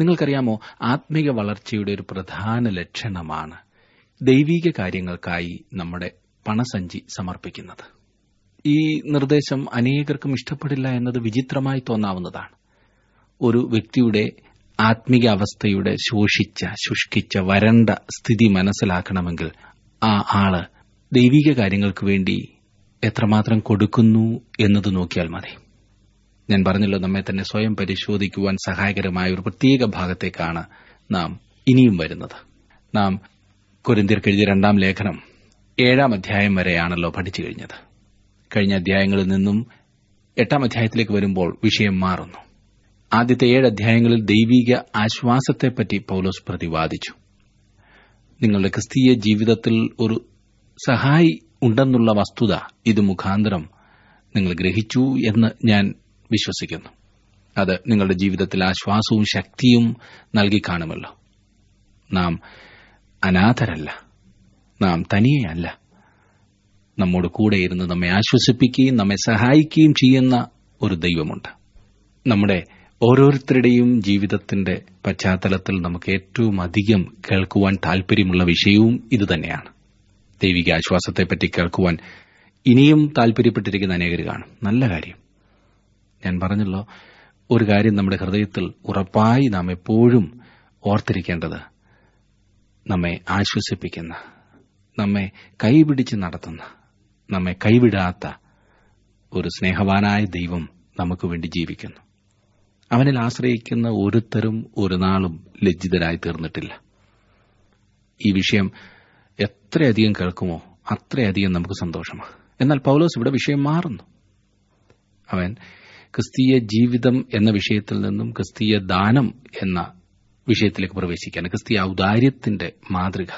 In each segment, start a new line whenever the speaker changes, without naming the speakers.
നിങ്ങൾക്കറിയാമോ ആത്മീക വളർച്ചയുടെ ഒരു പ്രധാന ലക്ഷണമാണ് ദൈവീക കാര്യങ്ങൾക്കായി നമ്മുടെ പണസഞ്ചി സമർപ്പിക്കുന്നത് ഈ നിർദ്ദേശം അനേകർക്കും ഇഷ്ടപ്പെടില്ല എന്നത് വിചിത്രമായി തോന്നാവുന്നതാണ് ഒരു വ്യക്തിയുടെ ആത്മീക അവസ്ഥയുടെ ശോഷിച്ച ശുഷ്കിച്ച വരണ്ട സ്ഥിതി മനസ്സിലാക്കണമെങ്കിൽ ആ ആള് ദൈവിക കാര്യങ്ങൾക്ക് വേണ്ടി എത്രമാത്രം കൊടുക്കുന്നു എന്നത് നോക്കിയാൽ മതി ഞാൻ പറഞ്ഞല്ലോ നമ്മെ തന്നെ സ്വയം പരിശോധിക്കുവാൻ സഹായകരമായ ഒരു പ്രത്യേക ഭാഗത്തേക്കാണ് നാം ഇനിയും വരുന്നത് നാം കൊരിന്തിർക്കെഴുതിയ രണ്ടാം ലേഖനം ഏഴാം അധ്യായം വരെയാണല്ലോ പഠിച്ചു കഴിഞ്ഞത് കഴിഞ്ഞ അധ്യായങ്ങളിൽ നിന്നും എട്ടാം അധ്യായത്തിലേക്ക് വരുമ്പോൾ വിഷയം മാറുന്നു ആദ്യത്തെ ഏഴ് അധ്യായങ്ങളിൽ ദൈവിക ആശ്വാസത്തെപ്പറ്റി പൌലോസ് പ്രതിപാദിച്ചു നിങ്ങളുടെ ക്രിസ്തീയ ജീവിതത്തിൽ ഒരു സഹായി ഉണ്ടെന്നുള്ള വസ്തുത ഇത് മുഖാന്തരം നിങ്ങൾ ഗ്രഹിച്ചു എന്ന് ഞാൻ വിശ്വസിക്കുന്നു അത് നിങ്ങളുടെ ജീവിതത്തിൽ ആശ്വാസവും ശക്തിയും നൽകി കാണുമല്ലോ നാം അനാഥരല്ല നാം തനിയെയല്ല നമ്മോട് കൂടെ ഇരുന്ന് നമ്മെ ആശ്വസിപ്പിക്കുകയും നമ്മെ സഹായിക്കുകയും ചെയ്യുന്ന ഒരു ദൈവമുണ്ട് നമ്മുടെ ഓരോരുത്തരുടെയും ജീവിതത്തിന്റെ പശ്ചാത്തലത്തിൽ നമുക്ക് ഏറ്റവും അധികം കേൾക്കുവാൻ താൽപര്യമുള്ള വിഷയവും ഇതുതന്നെയാണ് ദൈവിക ആശ്വാസത്തെപ്പറ്റി കേൾക്കുവാൻ ഇനിയും താൽപര്യപ്പെട്ടിരിക്കുന്ന അനേകർ കാണും നല്ല കാര്യം ഞാൻ പറഞ്ഞല്ലോ ഒരു കാര്യം നമ്മുടെ ഹൃദയത്തിൽ ഉറപ്പായി നാം എപ്പോഴും ഓർത്തിരിക്കേണ്ടത് നമ്മെ ആശ്വസിപ്പിക്കുന്ന നമ്മെ കൈപിടിച്ച് നടത്തുന്ന നമ്മെ കൈവിടാത്ത ഒരു സ്നേഹവാനായ ദൈവം നമുക്ക് വേണ്ടി ജീവിക്കുന്നു അവനിൽ ആശ്രയിക്കുന്ന ഒരുത്തരും ഒരു നാളും ലജ്ജിതരായി തീർന്നിട്ടില്ല ഈ വിഷയം എത്രയധികം കേൾക്കുമോ അത്രയധികം നമുക്ക് സന്തോഷമാണ് എന്നാൽ പൗലോസ് ഇവിടെ വിഷയം മാറുന്നു അവൻ ക്രിസ്തീയ ജീവിതം എന്ന വിഷയത്തിൽ നിന്നും ക്രിസ്തീയ ദാനം എന്ന വിഷയത്തിലേക്ക് പ്രവേശിക്കുകയാണ് ക്രിസ്തീയ ഔദാര്യത്തിന്റെ മാതൃക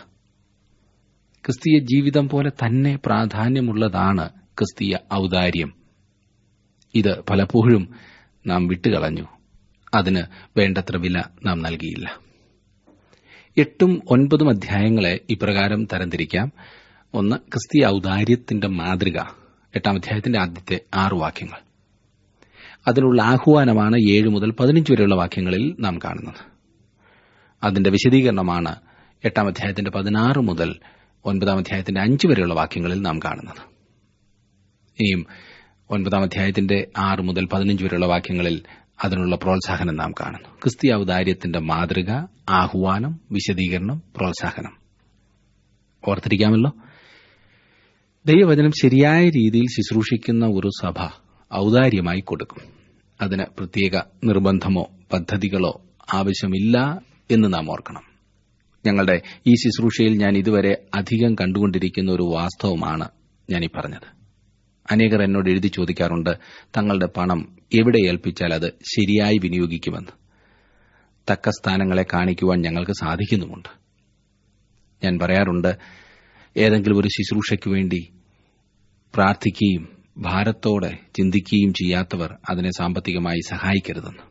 ക്രിസ്തീയ ജീവിതം പോലെ തന്നെ പ്രാധാന്യമുള്ളതാണ് ക്രിസ്തീയ ഔദാര്യം ഇത് പലപ്പോഴും നാം വിട്ടുകളഞ്ഞു അതിന് വേണ്ടത്ര വില നാം നൽകിയില്ല എട്ടും ഒൻപതും അധ്യായങ്ങളെ ഇപ്രകാരം തരംതിരിക്കാം ഒന്ന് ക്രിസ്തീയ ഔദാര്യത്തിന്റെ മാതൃക എട്ടാം അധ്യായത്തിന്റെ ആദ്യത്തെ ആറു വാക്യങ്ങൾ അതിനുള്ള ആഹ്വാനമാണ് ഏഴ് മുതൽ പതിനഞ്ച് വരെയുള്ള വാക്യങ്ങളിൽ നാം കാണുന്നത് അതിന്റെ വിശദീകരണമാണ് എട്ടാം അധ്യായത്തിന്റെ പതിനാറ് മുതൽ ഒൻപതാം അധ്യായത്തിന്റെ അഞ്ച് വരെയുള്ള വാക്യങ്ങളിൽ നാം കാണുന്നത് ഇനിയും ഒൻപതാം അധ്യായത്തിന്റെ ആറ് മുതൽ പതിനഞ്ച് വരെയുള്ള വാക്യങ്ങളിൽ അതിനുള്ള പ്രോത്സാഹനം നാം കാണുന്നു ക്രിസ്തീയ ദാര്യത്തിന്റെ മാതൃക ആഹ്വാനം വിശദീകരണം പ്രോത്സാഹനം ഓർത്തിരിക്കാമല്ലോ ദൈവവചനം ശരിയായ രീതിയിൽ ശുശ്രൂഷിക്കുന്ന ഒരു സഭ ഔദാര്യമായി കൊടുക്കും അതിന് പ്രത്യേക നിർബന്ധമോ പദ്ധതികളോ ആവശ്യമില്ല എന്ന് നാം ഓർക്കണം ഞങ്ങളുടെ ഈ ശുശ്രൂഷയിൽ ഞാൻ ഇതുവരെ അധികം കണ്ടുകൊണ്ടിരിക്കുന്ന ഒരു വാസ്തവമാണ് ഞാനീ പറഞ്ഞത് അനേകർ എന്നോട് എഴുതി ചോദിക്കാറുണ്ട് തങ്ങളുടെ പണം എവിടെ ഏൽപ്പിച്ചാൽ അത് ശരിയായി വിനിയോഗിക്കുമെന്ന് തക്ക സ്ഥാനങ്ങളെ കാണിക്കുവാൻ ഞങ്ങൾക്ക് സാധിക്കുന്നുമുണ്ട് ഞാൻ പറയാറുണ്ട് ഏതെങ്കിലും ഒരു ശുശ്രൂഷയ്ക്ക് വേണ്ടി പ്രാർത്ഥിക്കുകയും ഭാരത്തോടെ ചിന്തിക്കുകയും ചെയ്യാത്തവർ അതിനെ സാമ്പത്തികമായി സഹായിക്കരുതെന്ന്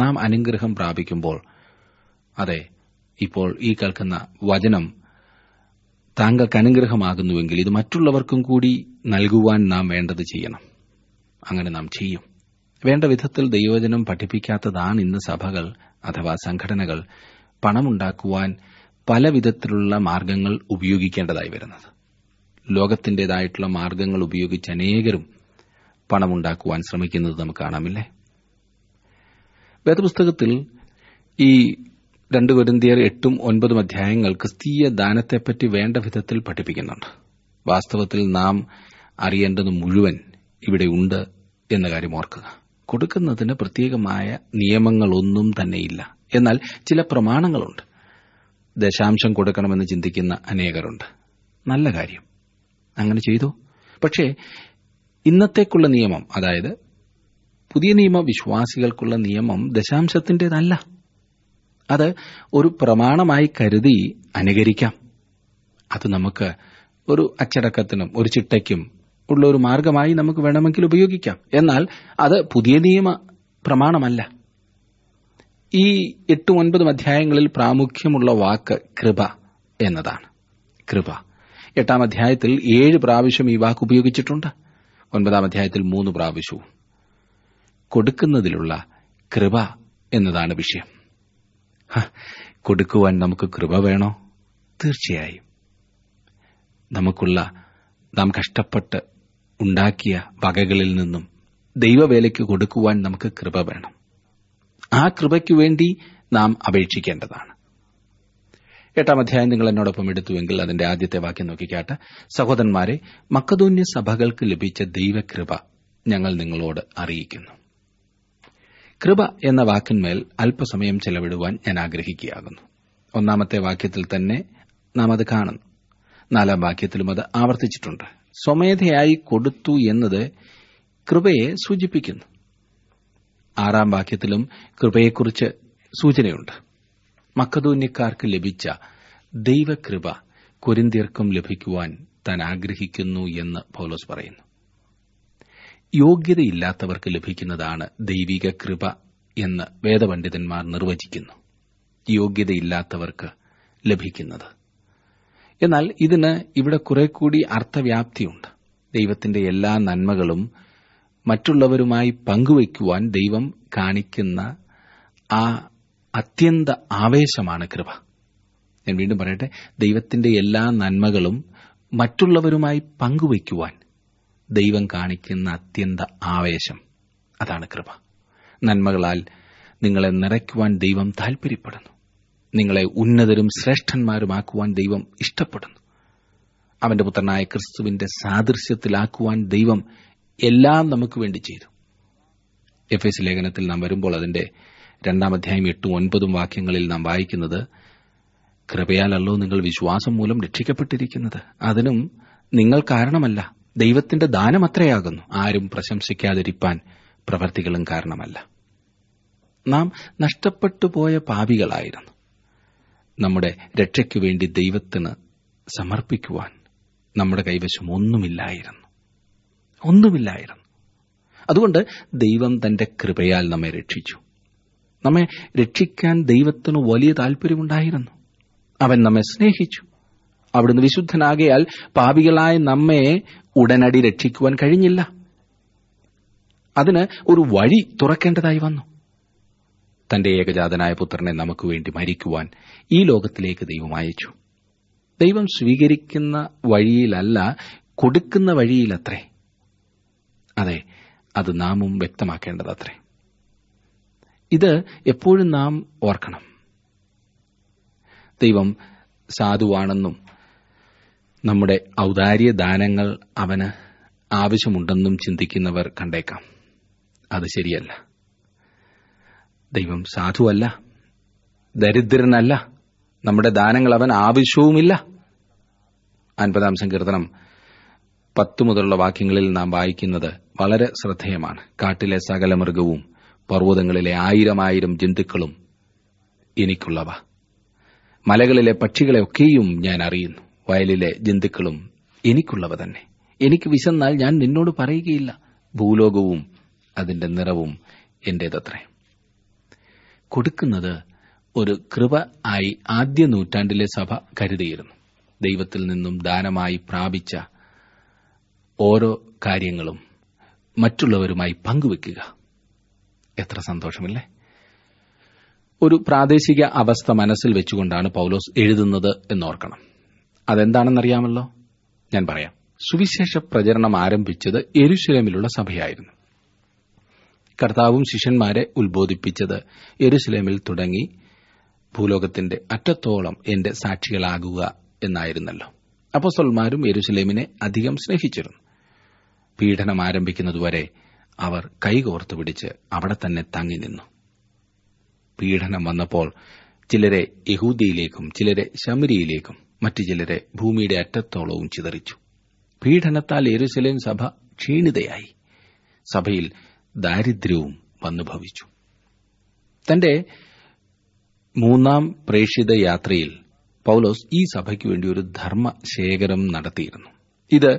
നാം അനുഗ്രഹം പ്രാപിക്കുമ്പോൾ അതെ ഇപ്പോൾ ഈ കേൾക്കുന്ന വചനം താങ്കൾക്ക് അനുഗ്രഹമാകുന്നുവെങ്കിൽ ഇത് മറ്റുള്ളവർക്കും കൂടി നൽകുവാൻ നാം വേണ്ടത് ചെയ്യണം അങ്ങനെ നാം ചെയ്യും വേണ്ട വിധത്തിൽ ദൈവജനം പഠിപ്പിക്കാത്തതാണ് ഇന്ന് സഭകൾ അഥവാ സംഘടനകൾ പണമുണ്ടാക്കുവാൻ പല വിധത്തിലുള്ള മാർഗങ്ങൾ ഉപയോഗിക്കേണ്ടതായി വരുന്നത് ലോകത്തിന്റേതായിട്ടുള്ള മാർഗങ്ങൾ ഉപയോഗിച്ച് അനേകരും പണമുണ്ടാക്കുവാൻ ശ്രമിക്കുന്നത് നമുക്ക് കാണാമില്ലേ വേദപുസ്തകത്തിൽ ഈ രണ്ട് കൊരിന്തിയർ എട്ടും ഒൻപതും അധ്യായങ്ങൾ ക്രിസ്തീയ ദാനത്തെപ്പറ്റി വേണ്ട വിധത്തിൽ പഠിപ്പിക്കുന്നുണ്ട് വാസ്തവത്തിൽ നാം അറിയേണ്ടത് മുഴുവൻ ഇവിടെയുണ്ട് എന്ന കാര്യം ഓർക്കുക കൊടുക്കുന്നതിന് പ്രത്യേകമായ നിയമങ്ങളൊന്നും തന്നെയില്ല എന്നാൽ ചില പ്രമാണങ്ങളുണ്ട് ദശാംശം കൊടുക്കണമെന്ന് ചിന്തിക്കുന്ന അനേകരുണ്ട് നല്ല കാര്യം അങ്ങനെ ചെയ്തു പക്ഷേ ഇന്നത്തേക്കുള്ള നിയമം അതായത് പുതിയ നിയമ വിശ്വാസികൾക്കുള്ള നിയമം ദശാംശത്തിന്റേതല്ല അത് ഒരു പ്രമാണമായി കരുതി അനുകരിക്കാം അത് നമുക്ക് ഒരു അച്ചടക്കത്തിനും ഒരു ചിട്ടയ്ക്കും ഉള്ള ഒരു മാർഗമായി നമുക്ക് വേണമെങ്കിൽ ഉപയോഗിക്കാം എന്നാൽ അത് പുതിയ നിയമ പ്രമാണമല്ല ഈ എട്ടും ഒൻപതും അധ്യായങ്ങളിൽ പ്രാമുഖ്യമുള്ള വാക്ക് കൃപ എന്നതാണ് കൃപ എട്ടാം അധ്യായത്തിൽ ഏഴ് പ്രാവശ്യം ഈ വാക്ക് ഉപയോഗിച്ചിട്ടുണ്ട് ഒൻപതാം അധ്യായത്തിൽ മൂന്ന് പ്രാവശ്യവും കൊടുക്കുന്നതിലുള്ള കൃപ എന്നതാണ് വിഷയം കൊടുക്കുവാൻ നമുക്ക് കൃപ വേണോ തീർച്ചയായും നമുക്കുള്ള നാം കഷ്ടപ്പെട്ട് ഉണ്ടാക്കിയ വകകളിൽ നിന്നും ദൈവവേലയ്ക്ക് കൊടുക്കുവാൻ നമുക്ക് കൃപ വേണം ആ കൃപയ്ക്കു വേണ്ടി നാം അപേക്ഷിക്കേണ്ടതാണ് എട്ടാം അധ്യായം നിങ്ങൾ എന്നോടൊപ്പം എടുത്തുവെങ്കിൽ അതിന്റെ ആദ്യത്തെ വാക്യം നോക്കിക്കാട്ട് സഹോദരന്മാരെ മക്കതോന്യ സഭകൾക്ക് ലഭിച്ച ദൈവകൃപ ഞങ്ങൾ നിങ്ങളോട് അറിയിക്കുന്നു കൃപ എന്ന വാക്കിന്മേൽ അല്പസമയം ചെലവിടുവാൻ ഞാൻ ആഗ്രഹിക്കുകയാകുന്നു ഒന്നാമത്തെ വാക്യത്തിൽ തന്നെ നാം അത് കാണുന്നു നാലാം വാക്യത്തിലും അത് ആവർത്തിച്ചിട്ടുണ്ട് സ്വമേധയായി കൊടുത്തു എന്നത് കൃപയെ സൂചിപ്പിക്കുന്നു ആറാം വാക്യത്തിലും കൃപയെക്കുറിച്ച് സൂചനയുണ്ട് മക്കതൂന്യക്കാർക്ക് ലഭിച്ച ദൈവകൃപ കൊരിന്തിയർക്കും ലഭിക്കുവാൻ താൻ ആഗ്രഹിക്കുന്നു എന്ന് പൗലോസ് പറയുന്നു യോഗ്യതയില്ലാത്തവർക്ക് ലഭിക്കുന്നതാണ് ദൈവിക കൃപ എന്ന് വേദപണ്ഡിതന്മാർ നിർവചിക്കുന്നു യോഗ്യതയില്ലാത്തവർക്ക് ലഭിക്കുന്നത് എന്നാൽ ഇതിന് ഇവിടെ കുറെ കൂടി അർത്ഥവ്യാപ്തിയുണ്ട് ദൈവത്തിന്റെ എല്ലാ നന്മകളും മറ്റുള്ളവരുമായി പങ്കുവയ്ക്കുവാൻ ദൈവം കാണിക്കുന്ന ആ അത്യന്ത ആവേശമാണ് കൃപ ഞാൻ വീണ്ടും പറയട്ടെ ദൈവത്തിന്റെ എല്ലാ നന്മകളും മറ്റുള്ളവരുമായി പങ്കുവയ്ക്കുവാൻ ദൈവം കാണിക്കുന്ന അത്യന്ത ആവേശം അതാണ് കൃപ നന്മകളാൽ നിങ്ങളെ നിറയ്ക്കുവാൻ ദൈവം താൽപര്യപ്പെടുന്നു നിങ്ങളെ ഉന്നതരും ശ്രേഷ്ഠന്മാരുമാക്കുവാൻ ദൈവം ഇഷ്ടപ്പെടുന്നു അവന്റെ പുത്രനായ ക്രിസ്തുവിന്റെ സാദൃശ്യത്തിലാക്കുവാൻ ദൈവം എല്ലാം നമുക്ക് വേണ്ടി ചെയ്തു എഫ് എസ് ലേഖനത്തിൽ നാം വരുമ്പോൾ അതിന്റെ രണ്ടാം അധ്യായം എട്ടും ഒൻപതും വാക്യങ്ങളിൽ നാം വായിക്കുന്നത് കൃപയാലല്ലോ നിങ്ങൾ വിശ്വാസം മൂലം രക്ഷിക്കപ്പെട്ടിരിക്കുന്നത് അതിനും നിങ്ങൾ കാരണമല്ല ദൈവത്തിന്റെ ദാനമത്രയാകുന്നു ആരും പ്രശംസിക്കാതിരിപ്പാൻ പ്രവർത്തികളും കാരണമല്ല നാം നഷ്ടപ്പെട്ടു പോയ പാപികളായിരുന്നു നമ്മുടെ രക്ഷയ്ക്കു വേണ്ടി ദൈവത്തിന് സമർപ്പിക്കുവാൻ നമ്മുടെ കൈവശം ഒന്നുമില്ലായിരുന്നു ഒന്നുമില്ലായിരുന്നു അതുകൊണ്ട് ദൈവം തന്റെ കൃപയാൽ നമ്മെ രക്ഷിച്ചു നമ്മെ രക്ഷിക്കാൻ ദൈവത്തിന് വലിയ താൽപര്യമുണ്ടായിരുന്നു അവൻ നമ്മെ സ്നേഹിച്ചു അവിടുന്ന് വിശുദ്ധനാകയാൽ പാപികളായ നമ്മെ ഉടനടി രക്ഷിക്കുവാൻ കഴിഞ്ഞില്ല അതിന് ഒരു വഴി തുറക്കേണ്ടതായി വന്നു തന്റെ ഏകജാതനായ പുത്രനെ നമുക്ക് വേണ്ടി മരിക്കുവാൻ ഈ ലോകത്തിലേക്ക് ദൈവം അയച്ചു ദൈവം സ്വീകരിക്കുന്ന വഴിയിലല്ല കൊടുക്കുന്ന വഴിയിലത്രേ അതെ അത് നാമും വ്യക്തമാക്കേണ്ടതത്രേ ഇത് എപ്പോഴും നാം ഓർക്കണം ദൈവം സാധുവാണെന്നും നമ്മുടെ ഔദാര്യ ദാനങ്ങൾ അവന് ആവശ്യമുണ്ടെന്നും ചിന്തിക്കുന്നവർ കണ്ടേക്കാം അത് ശരിയല്ല ദൈവം സാധുവല്ല ദരിദ്രനല്ല നമ്മുടെ ദാനങ്ങൾ അവൻ ആവശ്യവുമില്ല അൻപതാം സങ്കീർത്തനം പത്തു മുതലുള്ള വാക്യങ്ങളിൽ നാം വായിക്കുന്നത് വളരെ ശ്രദ്ധേയമാണ് കാട്ടിലെ സകല മൃഗവും പർവ്വതങ്ങളിലെ ആയിരമായിരം ജന്തുക്കളും എനിക്കുള്ളവ മലകളിലെ പക്ഷികളെയൊക്കെയും ഞാൻ അറിയുന്നു വയലിലെ ജന്തുക്കളും എനിക്കുള്ളവ തന്നെ എനിക്ക് വിശന്നാൽ ഞാൻ നിന്നോട് പറയുകയില്ല ഭൂലോകവും അതിന്റെ നിറവും എന്റേതത്രേ കൊടുക്കുന്നത് ഒരു കൃപ ആയി ആദ്യ നൂറ്റാണ്ടിലെ സഭ കരുതിയിരുന്നു ദൈവത്തിൽ നിന്നും ദാനമായി പ്രാപിച്ച ഓരോ കാര്യങ്ങളും മറ്റുള്ളവരുമായി പങ്കുവെക്കുക എത്ര സന്തോഷമില്ലേ ഒരു പ്രാദേശിക അവസ്ഥ മനസ്സിൽ വെച്ചുകൊണ്ടാണ് പൌലോസ് എഴുതുന്നത് എന്നോർക്കണം അതെന്താണെന്നറിയാമല്ലോ ഞാൻ പറയാം സുവിശേഷ പ്രചരണം ആരംഭിച്ചത് എരുശലേമിലുള്ള സഭയായിരുന്നു കർത്താവും ശിഷ്യന്മാരെ ഉത്ബോധിപ്പിച്ചത് എരുസലേമിൽ തുടങ്ങി ഭൂലോകത്തിന്റെ അറ്റത്തോളം എന്റെ സാക്ഷികളാകുക എന്നായിരുന്നല്ലോ അപ്പോസ്വൽമാരും എരുസലേമിനെ അധികം സ്നേഹിച്ചിരുന്നു പീഡനം ആരംഭിക്കുന്നതുവരെ അവർ കൈകോർത്തു പിടിച്ച് അവിടെ തന്നെ തങ്ങി നിന്നു പീഡനം വന്നപ്പോൾ ചിലരെ യഹൂദിയിലേക്കും ചിലരെ ശമരിയിലേക്കും മറ്റു ചിലരെ ഭൂമിയുടെ അറ്റത്തോളവും ചിതറിച്ചു പീഡനത്താൽ എരുസലേം സഭ ക്ഷീണിതയായി സഭയിൽ ദാരിദ്ര്യവും വന്നുഭവിച്ചു തന്റെ മൂന്നാം പ്രേക്ഷിത യാത്രയിൽ പൌലോസ് ഈ സഭയ്ക്ക് വേണ്ടി ഒരു ധർമ്മശേഖരം നടത്തിയിരുന്നു ഇത്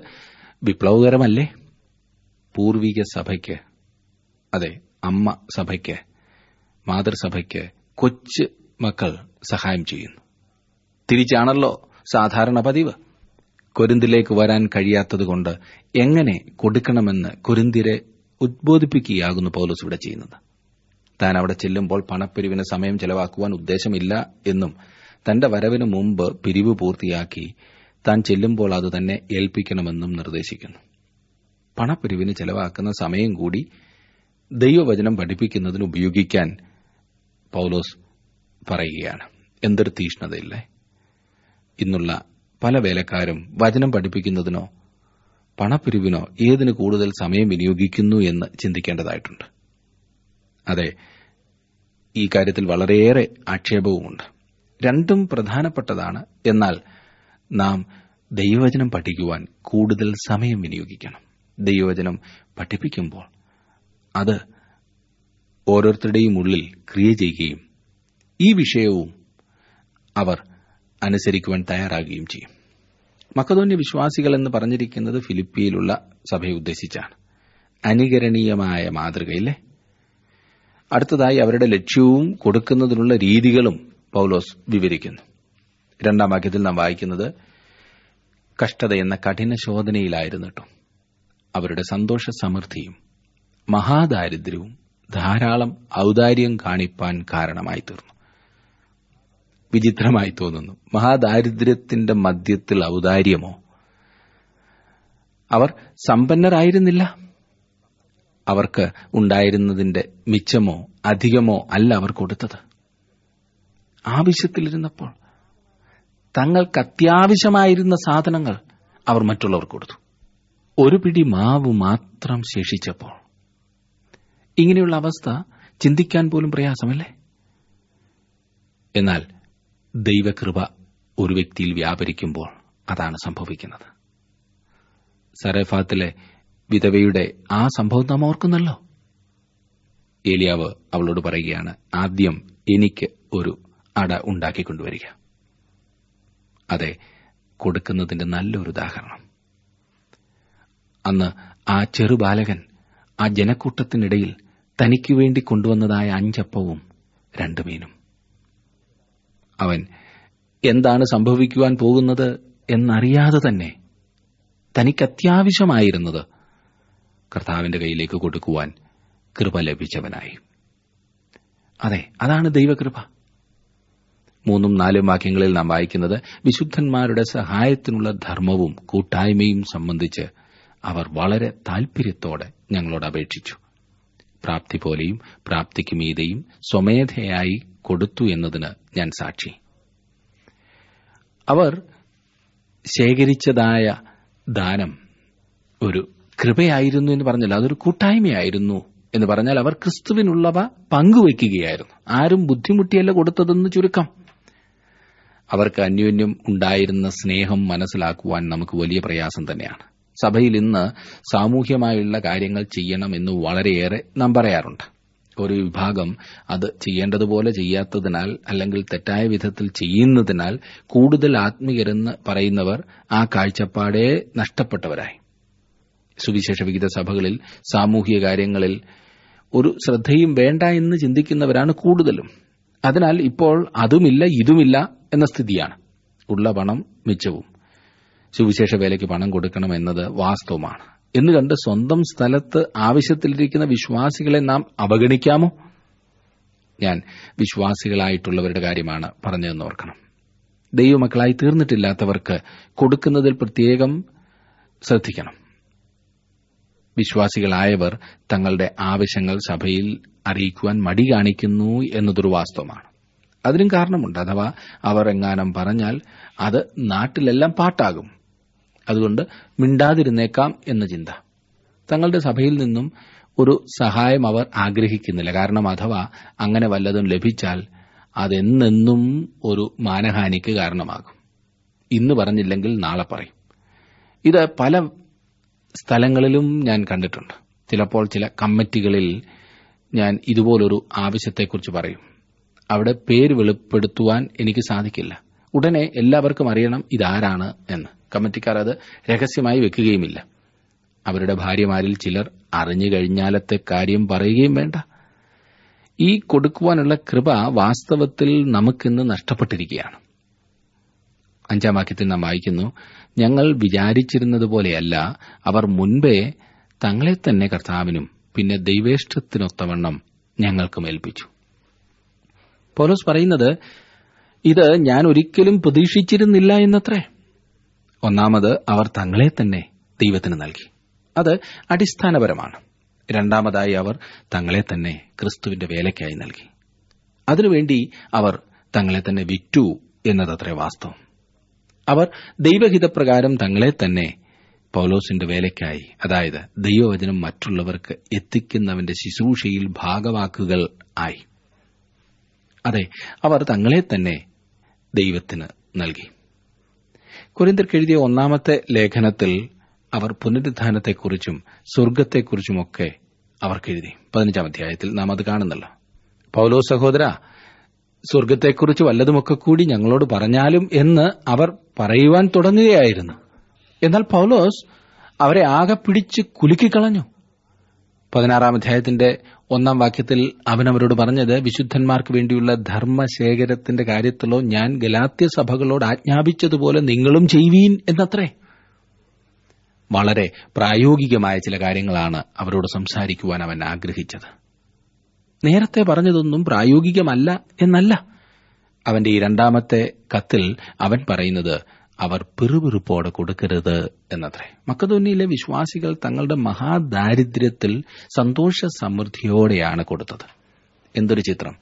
വിപ്ലവകരമല്ലേ പൂർവിക സഭയ്ക്ക് അതെ അമ്മ സഭയ്ക്ക് മാതൃസഭയ്ക്ക് കൊച്ചു മക്കൾ സഹായം ചെയ്യുന്നു തിരിച്ചാണല്ലോ സാധാരണ പതിവ് കൊരിന്തിലേക്ക് വരാൻ കഴിയാത്തതുകൊണ്ട് എങ്ങനെ കൊടുക്കണമെന്ന് കൊരിന്തിരെ ഉദ്ബോധിപ്പിക്കുകയാകുന്നു പൗലോസ് ഇവിടെ ചെയ്യുന്നത് താൻ അവിടെ ചെല്ലുമ്പോൾ പണപ്പിരിവിന് സമയം ചെലവാക്കുവാൻ ഉദ്ദേശമില്ല എന്നും തന്റെ വരവിന് മുമ്പ് പിരിവ് പൂർത്തിയാക്കി താൻ ചെല്ലുമ്പോൾ അത് തന്നെ ഏൽപ്പിക്കണമെന്നും നിർദ്ദേശിക്കുന്നു പണപ്പിരിവിന് ചെലവാക്കുന്ന സമയം കൂടി ദൈവവചനം പഠിപ്പിക്കുന്നതിന് ഉപയോഗിക്കാൻ പൗലോസ് പറയുകയാണ് എന്തൊരു തീഷ്ണതയില്ലേ ഇന്നുള്ള പല വേലക്കാരും വചനം പഠിപ്പിക്കുന്നതിനോ പണപ്പിരിവിനോ ഏതിന് കൂടുതൽ സമയം വിനിയോഗിക്കുന്നു എന്ന് ചിന്തിക്കേണ്ടതായിട്ടുണ്ട് അതെ ഈ കാര്യത്തിൽ വളരെയേറെ ആക്ഷേപവുമുണ്ട് രണ്ടും പ്രധാനപ്പെട്ടതാണ് എന്നാൽ നാം ദൈവവചനം പഠിക്കുവാൻ കൂടുതൽ സമയം വിനിയോഗിക്കണം ദൈവവചനം പഠിപ്പിക്കുമ്പോൾ അത് ഓരോരുത്തരുടെയും ഉള്ളിൽ ക്രിയ ചെയ്യുകയും ഈ വിഷയവും അവർ അനുസരിക്കുവാൻ തയ്യാറാകുകയും ചെയ്യും മക്കതോന്യ വിശ്വാസികൾ എന്ന് പറഞ്ഞിരിക്കുന്നത് ഫിലിപ്പീയിലുള്ള സഭയെ ഉദ്ദേശിച്ചാണ് അനുകരണീയമായ മാതൃകയില്ലേ അടുത്തതായി അവരുടെ ലക്ഷ്യവും കൊടുക്കുന്നതിനുള്ള രീതികളും പൗലോസ് വിവരിക്കുന്നു രണ്ടാം വാക്യത്തിൽ നാം വായിക്കുന്നത് കഷ്ടത എന്ന കഠിന ശോധനയിലായിരുന്നിട്ടും അവരുടെ സന്തോഷ സമൃദ്ധിയും മഹാദാരിദ്ര്യവും ധാരാളം ഔദാര്യം കാണിപ്പാൻ കാരണമായി തീർന്നു വിചിത്രമായി തോന്നുന്നു മഹാദാരിദ്ര്യത്തിന്റെ മധ്യത്തിൽ ഔദാര്യമോ അവർ സമ്പന്നരായിരുന്നില്ല അവർക്ക് ഉണ്ടായിരുന്നതിന്റെ മിച്ചമോ അധികമോ അല്ല അവർ കൊടുത്തത് ആവശ്യത്തിലിരുന്നപ്പോൾ തങ്ങൾക്ക് അത്യാവശ്യമായിരുന്ന സാധനങ്ങൾ അവർ മറ്റുള്ളവർ കൊടുത്തു ഒരു പിടി മാവ് മാത്രം ശേഷിച്ചപ്പോൾ ഇങ്ങനെയുള്ള അവസ്ഥ ചിന്തിക്കാൻ പോലും പ്രയാസമല്ലേ എന്നാൽ ദൈവകൃപ ഒരു വ്യക്തിയിൽ വ്യാപരിക്കുമ്പോൾ അതാണ് സംഭവിക്കുന്നത് സരഫാത്തിലെ വിധവയുടെ ആ സംഭവം നാം ഓർക്കുന്നല്ലോ ഏലിയാവ് അവളോട് പറയുകയാണ് ആദ്യം എനിക്ക് ഒരു അട ഉണ്ടാക്കിക്കൊണ്ടുവരിക അതെ കൊടുക്കുന്നതിന്റെ നല്ലൊരു ഉദാഹരണം അന്ന് ആ ചെറുബാലകൻ ആ ജനക്കൂട്ടത്തിനിടയിൽ തനിക്കു വേണ്ടി കൊണ്ടുവന്നതായ അഞ്ചപ്പവും രണ്ടു മീനും അവൻ എന്താണ് സംഭവിക്കുവാൻ പോകുന്നത് എന്നറിയാതെ തന്നെ തനിക്ക് കർത്താവിന്റെ കയ്യിലേക്ക് കൊടുക്കുവാൻ കൃപ ലഭിച്ചവനായി അതെ അതാണ് ദൈവകൃപ മൂന്നും നാലും വാക്യങ്ങളിൽ നാം വായിക്കുന്നത് വിശുദ്ധന്മാരുടെ സഹായത്തിനുള്ള ധർമ്മവും കൂട്ടായ്മയും സംബന്ധിച്ച് അവർ വളരെ താൽപര്യത്തോടെ ഞങ്ങളോട് അപേക്ഷിച്ചു പ്രാപ്തി പോലെയും പ്രാപ്തിക്ക് മീതയും സ്വമേധയായി കൊടുത്തു എന്നതിന് ഞാൻ സാക്ഷി അവർ ശേഖരിച്ചതായ ദാനം ഒരു കൃപയായിരുന്നു എന്ന് പറഞ്ഞാൽ അതൊരു കൂട്ടായ്മയായിരുന്നു എന്ന് പറഞ്ഞാൽ അവർ ക്രിസ്തുവിനുള്ളവ പങ്കുവയ്ക്കുകയായിരുന്നു ആരും ബുദ്ധിമുട്ടിയല്ല കൊടുത്തതെന്ന് ചുരുക്കം അവർക്ക് അന്യോന്യം ഉണ്ടായിരുന്ന സ്നേഹം മനസ്സിലാക്കുവാൻ നമുക്ക് വലിയ പ്രയാസം തന്നെയാണ് സഭയിൽ ഇന്ന് സാമൂഹ്യമായുള്ള കാര്യങ്ങൾ ചെയ്യണം എന്ന് വളരെയേറെ നാം പറയാറുണ്ട് ഒരു വിഭാഗം അത് ചെയ്യേണ്ടതുപോലെ ചെയ്യാത്തതിനാൽ അല്ലെങ്കിൽ തെറ്റായ വിധത്തിൽ ചെയ്യുന്നതിനാൽ കൂടുതൽ ആത്മീയരെന്ന് പറയുന്നവർ ആ കാഴ്ചപ്പാടെ നഷ്ടപ്പെട്ടവരായി സുവിശേഷ വിഹിത സഭകളിൽ സാമൂഹിക കാര്യങ്ങളിൽ ഒരു ശ്രദ്ധയും വേണ്ട എന്ന് ചിന്തിക്കുന്നവരാണ് കൂടുതലും അതിനാൽ ഇപ്പോൾ അതുമില്ല ഇതുമില്ല എന്ന സ്ഥിതിയാണ് ഉള്ള പണം മിച്ചവും സുവിശേഷ വേലയ്ക്ക് പണം കൊടുക്കണം എന്നത് വാസ്തവമാണ് എന്ന് കണ്ട് സ്വന്തം സ്ഥലത്ത് ആവശ്യത്തിലിരിക്കുന്ന വിശ്വാസികളെ നാം അവഗണിക്കാമോ ഞാൻ വിശ്വാസികളായിട്ടുള്ളവരുടെ കാര്യമാണ് പറഞ്ഞതെന്ന് ഓർക്കണം ദൈവമക്കളായി തീർന്നിട്ടില്ലാത്തവർക്ക് കൊടുക്കുന്നതിൽ പ്രത്യേകം ശ്രദ്ധിക്കണം വിശ്വാസികളായവർ തങ്ങളുടെ ആവശ്യങ്ങൾ സഭയിൽ അറിയിക്കുവാൻ മടി കാണിക്കുന്നു എന്നതൊരു വാസ്തവമാണ് അതിനും കാരണമുണ്ട് അഥവാ അവർ എങ്ങാനും പറഞ്ഞാൽ അത് നാട്ടിലെല്ലാം പാട്ടാകും അതുകൊണ്ട് മിണ്ടാതിരുന്നേക്കാം എന്ന ചിന്ത തങ്ങളുടെ സഭയിൽ നിന്നും ഒരു സഹായം അവർ ആഗ്രഹിക്കുന്നില്ല കാരണം അഥവാ അങ്ങനെ വല്ലതും ലഭിച്ചാൽ അതെന്നെന്നും ഒരു മാനഹാനിക്ക് കാരണമാകും ഇന്ന് പറഞ്ഞില്ലെങ്കിൽ നാളെ പറയും ഇത് പല സ്ഥലങ്ങളിലും ഞാൻ കണ്ടിട്ടുണ്ട് ചിലപ്പോൾ ചില കമ്മിറ്റികളിൽ ഞാൻ ഇതുപോലൊരു ആവശ്യത്തെക്കുറിച്ച് പറയും അവിടെ പേര് വെളിപ്പെടുത്തുവാൻ എനിക്ക് സാധിക്കില്ല ഉടനെ എല്ലാവർക്കും അറിയണം ഇതാരാണ് എന്ന് കമ്മിറ്റിക്കാർ അത് രഹസ്യമായി വെക്കുകയുമില്ല അവരുടെ ഭാര്യമാരിൽ ചിലർ അറിഞ്ഞു കഴിഞ്ഞാലത്തെ കാര്യം പറയുകയും വേണ്ട ഈ കൊടുക്കുവാനുള്ള കൃപ വാസ്തവത്തിൽ നമുക്കിന്ന് നഷ്ടപ്പെട്ടിരിക്കുകയാണ് അഞ്ചാം വാക്യത്തിൽ നാം വായിക്കുന്നു ഞങ്ങൾ വിചാരിച്ചിരുന്നതുപോലെയല്ല അവർ മുൻപേ തങ്ങളെ തന്നെ കർത്താവിനും പിന്നെ ദൈവേഷ്ടത്തിനൊത്തവണ്ണം ഞങ്ങൾക്ക് മേൽപ്പിച്ചു പോലോസ് പറയുന്നത് ഇത് ഞാൻ ഒരിക്കലും പ്രതീക്ഷിച്ചിരുന്നില്ല എന്നത്രേ ഒന്നാമത് അവർ തങ്ങളെ തന്നെ ദൈവത്തിന് നൽകി അത് അടിസ്ഥാനപരമാണ് രണ്ടാമതായി അവർ തങ്ങളെ തന്നെ ക്രിസ്തുവിന്റെ വേലയ്ക്കായി നൽകി അതിനുവേണ്ടി അവർ തങ്ങളെ തന്നെ വിറ്റു എന്നതത്രേ വാസ്തവം അവർ ദൈവഹിതപ്രകാരം തങ്ങളെ തന്നെ പൗലോസിന്റെ വേലയ്ക്കായി അതായത് ദൈവവചനം മറ്റുള്ളവർക്ക് എത്തിക്കുന്നവന്റെ ശുശ്രൂഷയിൽ ഭാഗവാക്കുകൾ ആയി അതെ അവർ തങ്ങളെ തന്നെ ദൈവത്തിന് നൽകി കുരിന്തിർക്കെഴുതിയ ഒന്നാമത്തെ ലേഖനത്തിൽ അവർ പുനരുദ്ധാനത്തെക്കുറിച്ചും സ്വർഗത്തെക്കുറിച്ചുമൊക്കെ അവർക്കെഴുതി പതിനഞ്ചാം അധ്യായത്തിൽ നാം അത് കാണുന്നല്ലോ പൌലോ സഹോദര സ്വർഗത്തെക്കുറിച്ച് വല്ലതുമൊക്കെ കൂടി ഞങ്ങളോട് പറഞ്ഞാലും എന്ന് അവർ പറയുവാൻ തുടങ്ങുകയായിരുന്നു എന്നാൽ പൗലോസ് അവരെ ആകെ പിടിച്ച് കുലുക്കിക്കളഞ്ഞു പതിനാറാം അധ്യായത്തിന്റെ ഒന്നാം വാക്യത്തിൽ അവൻ അവരോട് പറഞ്ഞത് വിശുദ്ധന്മാർക്ക് വേണ്ടിയുള്ള ധർമ്മശേഖരത്തിന്റെ കാര്യത്തിലോ ഞാൻ ഗലാത്യ സഭകളോട് ആജ്ഞാപിച്ചതുപോലെ നിങ്ങളും ചെയ്യുവീൻ എന്നത്രേ വളരെ പ്രായോഗികമായ ചില കാര്യങ്ങളാണ് അവരോട് സംസാരിക്കുവാൻ അവൻ ആഗ്രഹിച്ചത് നേരത്തെ പറഞ്ഞതൊന്നും പ്രായോഗികമല്ല എന്നല്ല അവന്റെ ഈ രണ്ടാമത്തെ കത്തിൽ അവൻ പറയുന്നത് അവർ പിറുപിറുപ്പോടെ കൊടുക്കരുത് എന്നത്രേ മക്കതോന്നിയിലെ വിശ്വാസികൾ തങ്ങളുടെ മഹാദാരിദ്ര്യത്തിൽ സന്തോഷ സമൃദ്ധിയോടെയാണ് കൊടുത്തത് എന്തൊരു ചിത്രം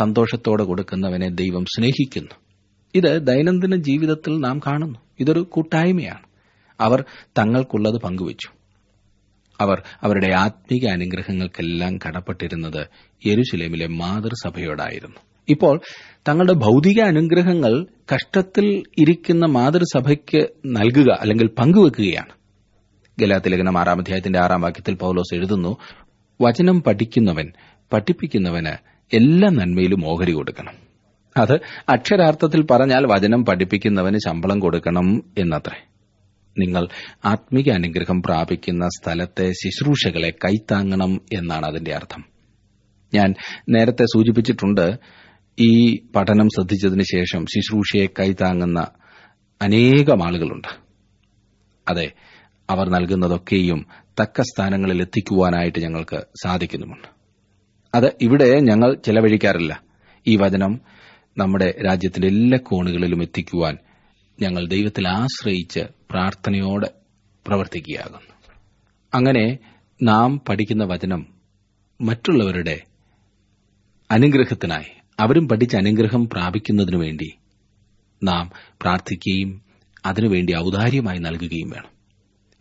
സന്തോഷത്തോടെ കൊടുക്കുന്നവനെ ദൈവം സ്നേഹിക്കുന്നു ഇത് ദൈനംദിന ജീവിതത്തിൽ നാം കാണുന്നു ഇതൊരു കൂട്ടായ്മയാണ് അവർ തങ്ങൾക്കുള്ളത് പങ്കുവച്ചു അവർ അവരുടെ ആത്മീക അനുഗ്രഹങ്ങൾക്കെല്ലാം കടപ്പെട്ടിരുന്നത് യെരുശലേമിലെ മാതൃസഭയോടായിരുന്നു ഇപ്പോൾ തങ്ങളുടെ ഭൗതിക അനുഗ്രഹങ്ങൾ കഷ്ടത്തിൽ ഇരിക്കുന്ന മാതൃസഭയ്ക്ക് നൽകുക അല്ലെങ്കിൽ പങ്കുവെക്കുകയാണ് ഗലാത്തിലേഖനം ആറാം അധ്യായത്തിന്റെ ആറാം വാക്യത്തിൽ പൗലോസ് എഴുതുന്നു വചനം പഠിക്കുന്നവൻ പഠിപ്പിക്കുന്നവന് എല്ലാ നന്മയിലും ഓഹരി കൊടുക്കണം അത് അക്ഷരാർത്ഥത്തിൽ പറഞ്ഞാൽ വചനം പഠിപ്പിക്കുന്നവന് ശമ്പളം കൊടുക്കണം എന്നത്രേ നിങ്ങൾ ആത്മീക അനുഗ്രഹം പ്രാപിക്കുന്ന സ്ഥലത്തെ ശുശ്രൂഷകളെ കൈത്താങ്ങണം എന്നാണ് അതിന്റെ അർത്ഥം ഞാൻ നേരത്തെ സൂചിപ്പിച്ചിട്ടുണ്ട് ഈ പഠനം ശ്രദ്ധിച്ചതിന് ശേഷം ശുശ്രൂഷയെ കൈതാങ്ങുന്ന അനേകം ആളുകളുണ്ട് അതെ അവർ നൽകുന്നതൊക്കെയും തക്ക സ്ഥാനങ്ങളിൽ എത്തിക്കുവാനായിട്ട് ഞങ്ങൾക്ക് സാധിക്കുന്നുമുണ്ട് അത് ഇവിടെ ഞങ്ങൾ ചെലവഴിക്കാറില്ല ഈ വചനം നമ്മുടെ രാജ്യത്തിന്റെ എല്ലാ കോണുകളിലും എത്തിക്കുവാൻ ഞങ്ങൾ ദൈവത്തിൽ ആശ്രയിച്ച് പ്രാർത്ഥനയോടെ പ്രവർത്തിക്കുകയാകുന്നു അങ്ങനെ നാം പഠിക്കുന്ന വചനം മറ്റുള്ളവരുടെ അനുഗ്രഹത്തിനായി അവരും പഠിച്ച അനുഗ്രഹം പ്രാപിക്കുന്നതിനു വേണ്ടി നാം പ്രാർത്ഥിക്കുകയും അതിനുവേണ്ടി ഔദാര്യമായി നൽകുകയും വേണം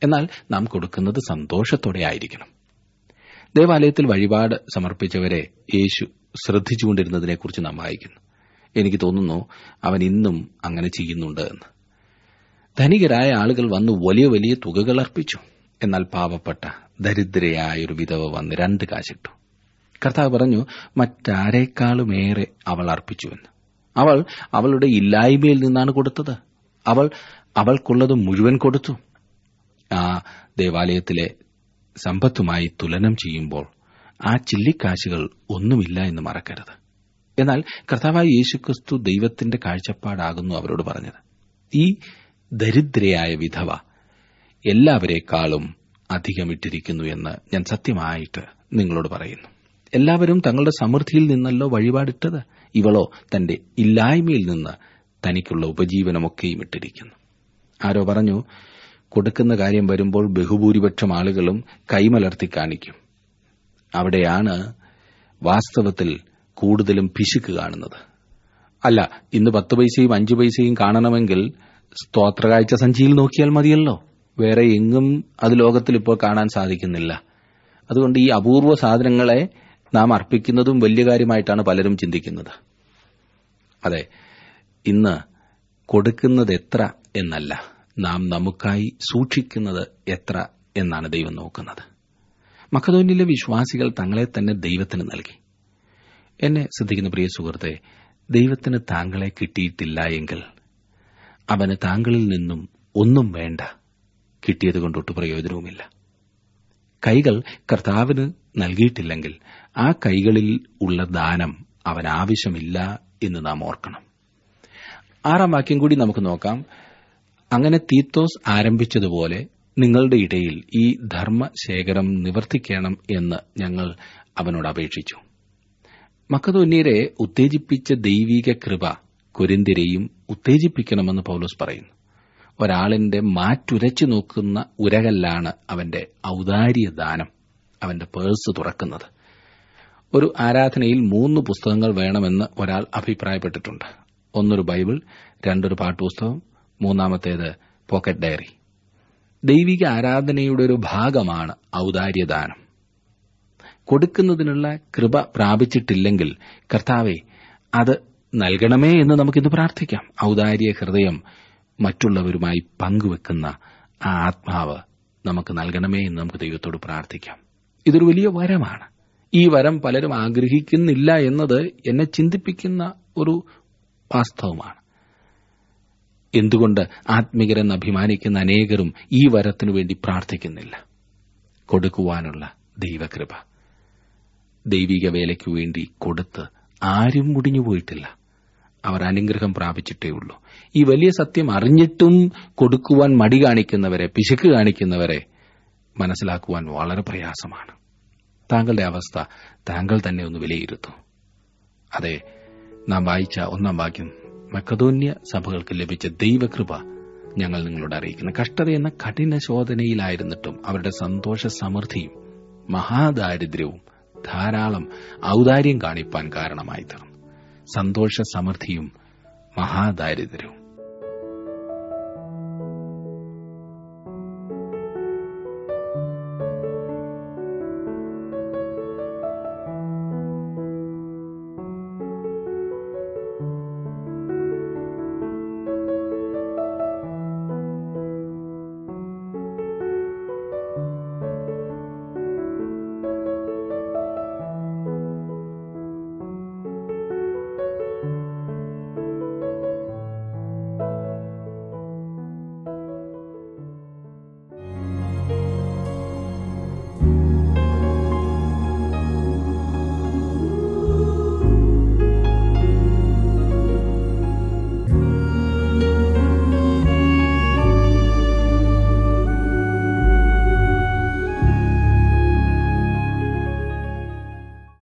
എന്നാൽ നാം കൊടുക്കുന്നത് സന്തോഷത്തോടെ ആയിരിക്കണം ദേവാലയത്തിൽ വഴിപാട് സമർപ്പിച്ചവരെ യേശു ശ്രദ്ധിച്ചുകൊണ്ടിരുന്നതിനെക്കുറിച്ച് നാം വായിക്കുന്നു എനിക്ക് തോന്നുന്നു അവൻ ഇന്നും അങ്ങനെ ചെയ്യുന്നുണ്ട് എന്ന് ധനികരായ ആളുകൾ വന്ന് വലിയ വലിയ തുകകൾ അർപ്പിച്ചു എന്നാൽ പാവപ്പെട്ട ദരിദ്രയായ ഒരു വിധവ വന്ന് രണ്ട് കാശിട്ടു കർത്താവ് പറഞ്ഞു മറ്റാരേക്കാളുമേറെ അവൾ അർപ്പിച്ചുവെന്ന് അവൾ അവളുടെ ഇല്ലായ്മയിൽ നിന്നാണ് കൊടുത്തത് അവൾ അവൾക്കുള്ളത് മുഴുവൻ കൊടുത്തു ആ ദേവാലയത്തിലെ സമ്പത്തുമായി തുലനം ചെയ്യുമ്പോൾ ആ ചില്ലിക്കാശുകൾ ഒന്നുമില്ല എന്ന് മറക്കരുത് എന്നാൽ കർത്താവായ യേശുക്രിസ്തു ദൈവത്തിന്റെ കാഴ്ചപ്പാടാകുന്നു അവരോട് പറഞ്ഞത് ഈ ദരിദ്രയായ വിധവ എല്ലാവരേക്കാളും അധികമിട്ടിരിക്കുന്നു എന്ന് ഞാൻ സത്യമായിട്ട് നിങ്ങളോട് പറയുന്നു എല്ലാവരും തങ്ങളുടെ സമൃദ്ധിയിൽ നിന്നല്ലോ വഴിപാടിട്ടത് ഇവളോ തന്റെ ഇല്ലായ്മയിൽ നിന്ന് തനിക്കുള്ള ഉപജീവനമൊക്കെയും ഇട്ടിരിക്കുന്നു ആരോ പറഞ്ഞു കൊടുക്കുന്ന കാര്യം വരുമ്പോൾ ബഹുഭൂരിപക്ഷം ആളുകളും കൈമലർത്തി കാണിക്കും അവിടെയാണ് വാസ്തവത്തിൽ കൂടുതലും പിശുക്ക് കാണുന്നത് അല്ല ഇന്ന് പത്ത് പൈസയും അഞ്ചു പൈസയും കാണണമെങ്കിൽ സ്തോത്രകാഴ്ച സഞ്ചിയിൽ നോക്കിയാൽ മതിയല്ലോ വേറെ എങ്ങും അത് ലോകത്തിൽ ഇപ്പോൾ കാണാൻ സാധിക്കുന്നില്ല അതുകൊണ്ട് ഈ അപൂർവ സാധനങ്ങളെ നാം അർപ്പിക്കുന്നതും വലിയ കാര്യമായിട്ടാണ് പലരും ചിന്തിക്കുന്നത് അതെ ഇന്ന് കൊടുക്കുന്നത് എത്ര എന്നല്ല നാം നമുക്കായി സൂക്ഷിക്കുന്നത് എത്ര എന്നാണ് ദൈവം നോക്കുന്നത് മഖദോനിലെ വിശ്വാസികൾ തങ്ങളെ തന്നെ ദൈവത്തിന് നൽകി എന്നെ ശ്രദ്ധിക്കുന്ന പ്രിയ സുഹൃത്തെ ദൈവത്തിന് താങ്കളെ കിട്ടിയിട്ടില്ല എങ്കിൽ അവന് താങ്കളിൽ നിന്നും ഒന്നും വേണ്ട കിട്ടിയതുകൊണ്ടൊട്ട് പ്രയോജനവുമില്ല കൈകൾ കർത്താവിന് നൽകിയിട്ടില്ലെങ്കിൽ ആ കൈകളിൽ ഉള്ള ദാനം അവൻ ആവശ്യമില്ല എന്ന് നാം ഓർക്കണം ആറാം വാക്യം കൂടി നമുക്ക് നോക്കാം അങ്ങനെ തീത്തോസ് ആരംഭിച്ചതുപോലെ നിങ്ങളുടെ ഇടയിൽ ഈ ധർമ്മശേഖരം നിവർത്തിക്കണം എന്ന് ഞങ്ങൾ അവനോട് അപേക്ഷിച്ചു മക്കതോന്യരെ ഉത്തേജിപ്പിച്ച ദൈവിക കൃപ കൊരിന്തിരെയും ഉത്തേജിപ്പിക്കണമെന്ന് പൌലോസ് പറയുന്നു ഒരാളിന്റെ മാറ്റുരച്ചു നോക്കുന്ന ഉരകല്ലാണ് അവന്റെ ഔദാര്യ ദാനം അവന്റെ പേഴ്സ് തുറക്കുന്നത് ഒരു ആരാധനയിൽ മൂന്ന് പുസ്തകങ്ങൾ വേണമെന്ന് ഒരാൾ അഭിപ്രായപ്പെട്ടിട്ടുണ്ട് ഒന്നൊരു ബൈബിൾ രണ്ടൊരു പാട്ടുപുസ്തകം മൂന്നാമത്തേത് പോക്കറ്റ് ഡയറി ദൈവിക ആരാധനയുടെ ഒരു ഭാഗമാണ് ഔദാര്യദാനം കൊടുക്കുന്നതിനുള്ള കൃപ പ്രാപിച്ചിട്ടില്ലെങ്കിൽ കർത്താവെ അത് നൽകണമേ എന്ന് നമുക്കിന്ന് പ്രാർത്ഥിക്കാം ഔദാര്യ ഹൃദയം മറ്റുള്ളവരുമായി പങ്കുവെക്കുന്ന ആ ആത്മാവ് നമുക്ക് നൽകണമേ എന്ന് നമുക്ക് ദൈവത്തോട് പ്രാർത്ഥിക്കാം ഇതൊരു വലിയ വരമാണ് ഈ വരം പലരും ആഗ്രഹിക്കുന്നില്ല എന്നത് എന്നെ ചിന്തിപ്പിക്കുന്ന ഒരു വാസ്തവമാണ് എന്തുകൊണ്ട് ആത്മികരെന്ന് അഭിമാനിക്കുന്ന അനേകരും ഈ വരത്തിനു വേണ്ടി പ്രാർത്ഥിക്കുന്നില്ല കൊടുക്കുവാനുള്ള ദൈവകൃപ ദൈവിക വേലയ്ക്കു വേണ്ടി കൊടുത്ത് ആരും മുടിഞ്ഞുപോയിട്ടില്ല അവർ അനുഗ്രഹം പ്രാപിച്ചിട്ടേ ഉള്ളൂ ഈ വലിയ സത്യം അറിഞ്ഞിട്ടും കൊടുക്കുവാൻ മടി കാണിക്കുന്നവരെ പിശക്ക് കാണിക്കുന്നവരെ മനസ്സിലാക്കുവാൻ വളരെ പ്രയാസമാണ് താങ്കളുടെ അവസ്ഥ താങ്കൾ തന്നെ ഒന്ന് വിലയിരുത്തൂ അതെ നാം വായിച്ച ഒന്നാം വാക്യം മക്കതോന്യ സഭകൾക്ക് ലഭിച്ച ദൈവകൃപ ഞങ്ങൾ നിങ്ങളോട് അറിയിക്കുന്നു കഷ്ടത എന്ന കഠിന ശോധനയിലായിരുന്നിട്ടും അവരുടെ സന്തോഷ സമൃദ്ധിയും മഹാദാരിദ്ര്യവും ധാരാളം ഔദാര്യം കാണിപ്പാൻ കാരണമായി തീർന്നു സന്തോഷ സമൃദ്ധിയും മഹാദാരിദ്ര്യവും